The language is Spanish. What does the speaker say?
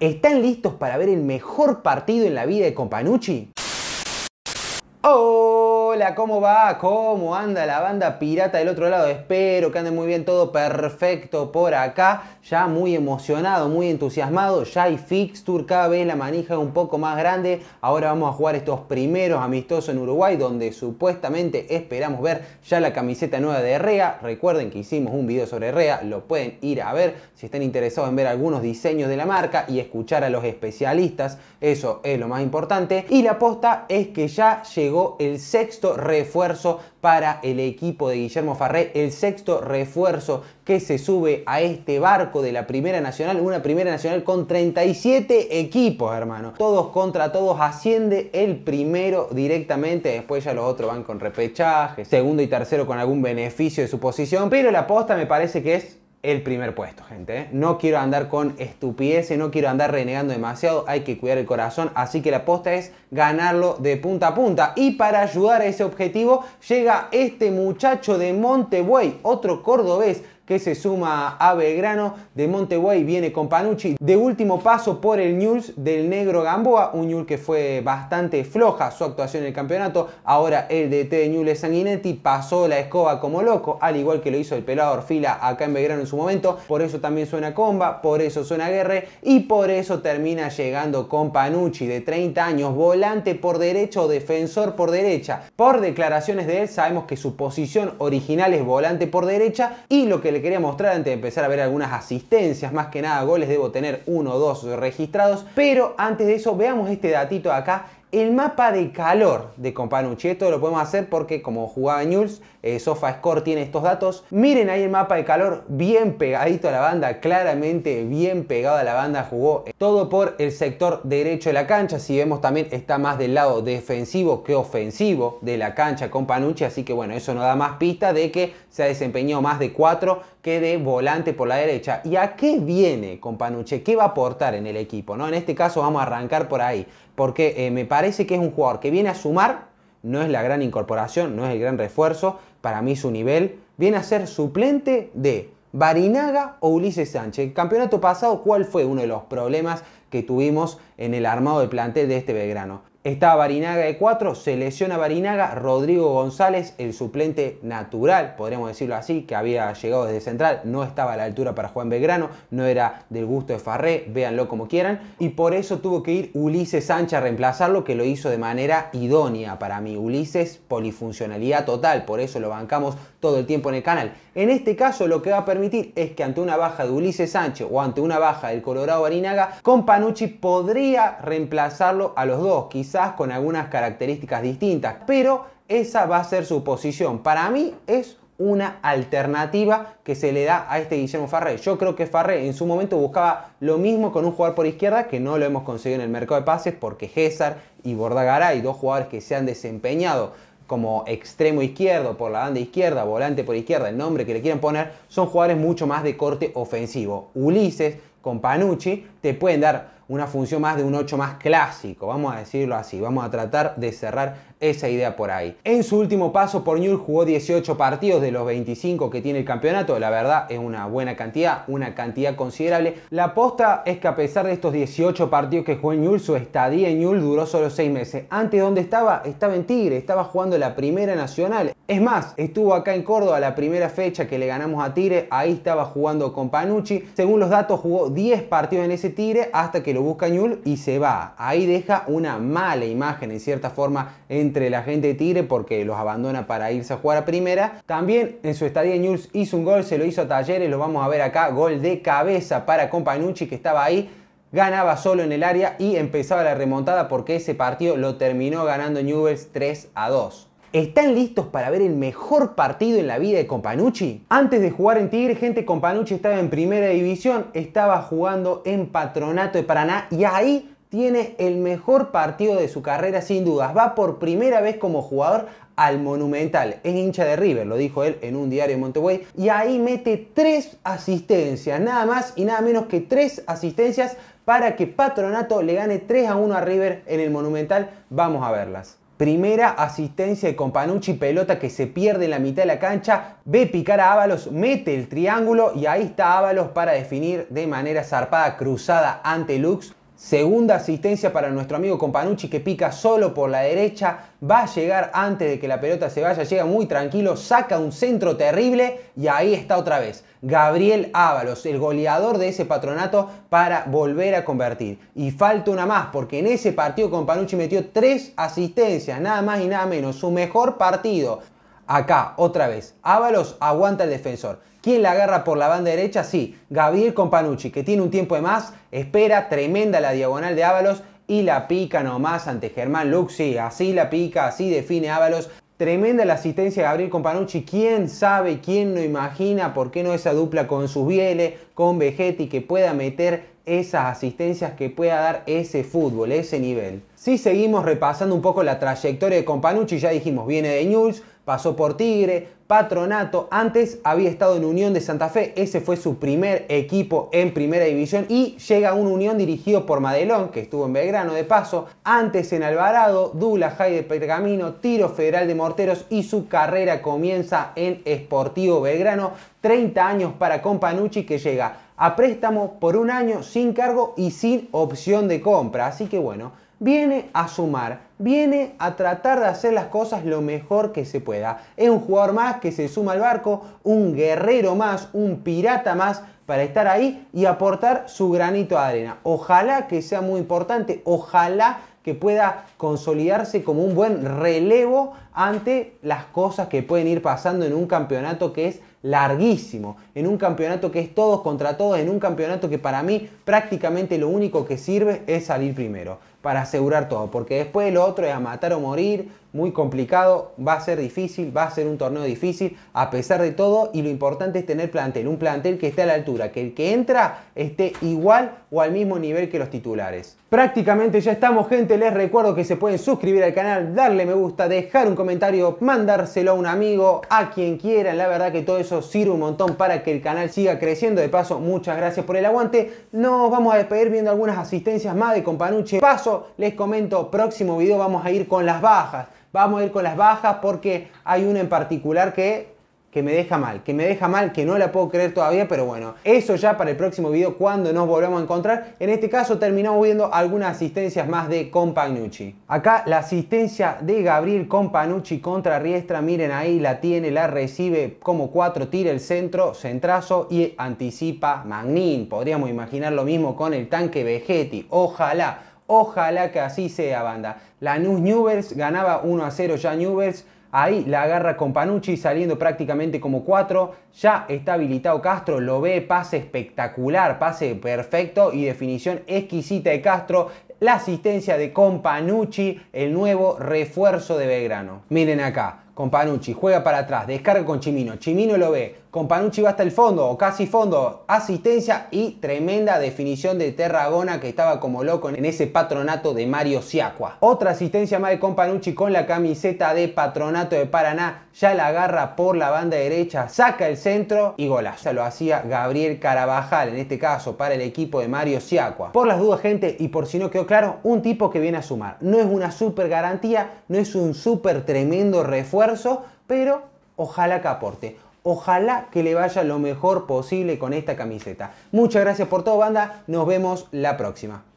¿Están listos para ver el mejor partido en la vida de Companucci? ¡Oh! Hola, ¿cómo va? ¿Cómo anda la banda pirata del otro lado? Espero que ande muy bien, todo perfecto por acá. Ya muy emocionado, muy entusiasmado. Ya hay fixture, cada vez la manija un poco más grande. Ahora vamos a jugar estos primeros amistosos en Uruguay, donde supuestamente esperamos ver ya la camiseta nueva de Rea. Recuerden que hicimos un video sobre Rea, lo pueden ir a ver si están interesados en ver algunos diseños de la marca y escuchar a los especialistas eso es lo más importante. Y la aposta es que ya llegó el sexto refuerzo para el equipo de Guillermo Farré, el sexto refuerzo que se sube a este barco de la Primera Nacional, una Primera Nacional con 37 equipos, hermano. Todos contra todos, asciende el primero directamente, después ya los otros van con repechaje, segundo y tercero con algún beneficio de su posición, pero la aposta me parece que es el primer puesto, gente. ¿eh? No quiero andar con estupideces, no quiero andar renegando demasiado, hay que cuidar el corazón, así que la aposta es ganarlo de punta a punta. Y para ayudar a ese objetivo llega este muchacho de Montebuey, otro cordobés, que se suma a Belgrano. De Monteguay viene con Panucci. De último paso por el News del negro Gamboa. Un News que fue bastante floja su actuación en el campeonato. Ahora el DT de Sanguinetti pasó la escoba como loco, al igual que lo hizo el pelador Fila acá en Belgrano en su momento. Por eso también suena Comba, por eso suena Guerre y por eso termina llegando con Panucci de 30 años, volante por derecho, defensor por derecha. Por declaraciones de él sabemos que su posición original es volante por derecha y lo que le quería mostrar antes de empezar a ver algunas asistencias, más que nada goles, debo tener uno o dos registrados, pero antes de eso veamos este datito acá el mapa de calor de Companucci, esto lo podemos hacer porque como jugaba News, eh, SofaScore tiene estos datos. Miren ahí el mapa de calor bien pegadito a la banda, claramente bien pegado a la banda jugó eh, todo por el sector derecho de la cancha. Si vemos también está más del lado defensivo que ofensivo de la cancha Companucci, así que bueno, eso nos da más pista de que se ha desempeñado más de 4 quede volante por la derecha. ¿Y a qué viene con Panuche? ¿Qué va a aportar en el equipo? ¿no? En este caso vamos a arrancar por ahí, porque eh, me parece que es un jugador que viene a sumar, no es la gran incorporación, no es el gran refuerzo, para mí su nivel, viene a ser suplente de Barinaga o Ulises Sánchez. El campeonato pasado, ¿cuál fue uno de los problemas que tuvimos en el armado de plantel de este Belgrano? Está Barinaga de 4, se lesiona Barinaga, Rodrigo González, el suplente natural, podríamos decirlo así, que había llegado desde central, no estaba a la altura para Juan Belgrano, no era del gusto de Farré, véanlo como quieran, y por eso tuvo que ir Ulises Sánchez a reemplazarlo, que lo hizo de manera idónea para mí. Ulises, polifuncionalidad total, por eso lo bancamos todo el tiempo en el canal. En este caso lo que va a permitir es que ante una baja de Ulises Sánchez o ante una baja del Colorado Barinaga, Panucci podría reemplazarlo a los dos, quizás con algunas características distintas, pero esa va a ser su posición. Para mí es una alternativa que se le da a este Guillermo Farré. Yo creo que Farré en su momento buscaba lo mismo con un jugador por izquierda que no lo hemos conseguido en el mercado de pases porque César y Bordagaray, dos jugadores que se han desempeñado como extremo izquierdo por la banda izquierda, volante por izquierda, el nombre que le quieran poner, son jugadores mucho más de corte ofensivo. Ulises con Panucci te pueden dar una función más de un 8 más clásico, vamos a decirlo así, vamos a tratar de cerrar esa idea por ahí. En su último paso por Newell jugó 18 partidos de los 25 que tiene el campeonato, la verdad es una buena cantidad, una cantidad considerable. La aposta es que a pesar de estos 18 partidos que jugó en Newell, su estadía en Newell duró solo 6 meses. Antes donde estaba, estaba en Tigre, estaba jugando la Primera Nacional. Es más, estuvo acá en Córdoba la primera fecha que le ganamos a Tigre, ahí estaba jugando con Panucci. Según los datos jugó 10 partidos en ese Tigre hasta que lo busca y se va. Ahí deja una mala imagen en cierta forma entre la gente de Tigre porque los abandona para irse a jugar a primera. También en su estadía Ñul hizo un gol, se lo hizo a Talleres, lo vamos a ver acá, gol de cabeza para Companucci que estaba ahí ganaba solo en el área y empezaba la remontada porque ese partido lo terminó ganando Newells 3 a 2. ¿Están listos para ver el mejor partido en la vida de Companucci? Antes de jugar en Tigre, gente, Companucci estaba en primera división, estaba jugando en Patronato de Paraná y ahí tiene el mejor partido de su carrera sin dudas. Va por primera vez como jugador al Monumental. Es hincha de River, lo dijo él en un diario de Montevideo. Y ahí mete tres asistencias, nada más y nada menos que tres asistencias para que Patronato le gane 3 a 1 a River en el Monumental. Vamos a verlas. Primera asistencia de Companucci, pelota que se pierde en la mitad de la cancha. Ve picar a Ábalos, mete el triángulo y ahí está Ábalos para definir de manera zarpada, cruzada ante Lux. Segunda asistencia para nuestro amigo Companucci que pica solo por la derecha. Va a llegar antes de que la pelota se vaya. Llega muy tranquilo, saca un centro terrible y ahí está otra vez. Gabriel Ábalos, el goleador de ese patronato para volver a convertir. Y falta una más porque en ese partido Companucci metió tres asistencias, nada más y nada menos. Su mejor partido. Acá, otra vez, Ábalos aguanta el defensor. ¿Quién la agarra por la banda derecha? Sí, Gabriel Companucci, que tiene un tiempo de más, espera tremenda la diagonal de Ábalos y la pica nomás ante Germán Luxi. Así la pica, así define Ábalos. Tremenda la asistencia de Gabriel Companucci. ¿Quién sabe, quién no imagina por qué no esa dupla con Subiele, con Vegetti, que pueda meter esas asistencias que pueda dar ese fútbol, ese nivel? Si seguimos repasando un poco la trayectoria de Companucci, ya dijimos, viene de Newell's, pasó por Tigre, Patronato, antes había estado en Unión de Santa Fe, ese fue su primer equipo en primera división y llega a un Unión dirigido por Madelón, que estuvo en Belgrano de paso, antes en Alvarado, Dula Jai de Pergamino, Tiro Federal de Morteros y su carrera comienza en Sportivo Belgrano, 30 años para Companucci que llega a préstamo por un año sin cargo y sin opción de compra, así que bueno, viene a sumar, viene a tratar de hacer las cosas lo mejor que se pueda. Es un jugador más que se suma al barco, un guerrero más, un pirata más para estar ahí y aportar su granito de arena. Ojalá que sea muy importante, ojalá que pueda consolidarse como un buen relevo ante las cosas que pueden ir pasando en un campeonato que es larguísimo, en un campeonato que es todos contra todos, en un campeonato que para mí prácticamente lo único que sirve es salir primero para asegurar todo, porque después lo otro es a matar o morir, muy complicado, va a ser difícil, va a ser un torneo difícil, a pesar de todo, y lo importante es tener plantel, un plantel que esté a la altura, que el que entra esté igual o al mismo nivel que los titulares. Prácticamente ya estamos, gente, les recuerdo que se pueden suscribir al canal, darle me gusta, dejar un comentario, mandárselo a un amigo, a quien quieran, la verdad que todo eso sirve un montón para que el canal siga creciendo, de paso, muchas gracias por el aguante, nos vamos a despedir viendo algunas asistencias más de Companuche, paso, les comento, próximo video vamos a ir con las bajas, Vamos a ir con las bajas porque hay una en particular que que me deja mal, que me deja mal, que no la puedo creer todavía, pero bueno, eso ya para el próximo video cuando nos volvamos a encontrar. En este caso terminamos viendo algunas asistencias más de Compagnucci. Acá la asistencia de Gabriel Companucci contra Riestra, miren ahí, la tiene, la recibe como cuatro tira el centro, centrazo y anticipa Magnin. Podríamos imaginar lo mismo con el tanque Vegetti, ojalá. Ojalá que así sea, banda. Lanús Núñez ganaba 1 a 0 ya Núñez Ahí la agarra con Panucci saliendo prácticamente como 4. Ya está habilitado Castro, lo ve, pase espectacular, pase perfecto y definición exquisita de Castro. La asistencia de Companucci, el nuevo refuerzo de Belgrano. Miren acá, con juega para atrás, descarga con Chimino, Chimino lo ve, con va hasta el fondo o casi fondo, asistencia y tremenda definición de Terragona que estaba como loco en ese patronato de Mario Siaqua. Otra asistencia más de Companucci con la camiseta de Patronato de Paraná, ya la agarra por la banda derecha, saca el centro y golazo. Lo hacía Gabriel Carabajal, en este caso para el equipo de Mario Siaqua. Por las dudas gente y por si no quedó claro, un tipo que viene a sumar. No es una super garantía, no es un super tremendo refuerzo pero ojalá que aporte. Ojalá que le vaya lo mejor posible con esta camiseta. Muchas gracias por todo, banda. Nos vemos la próxima.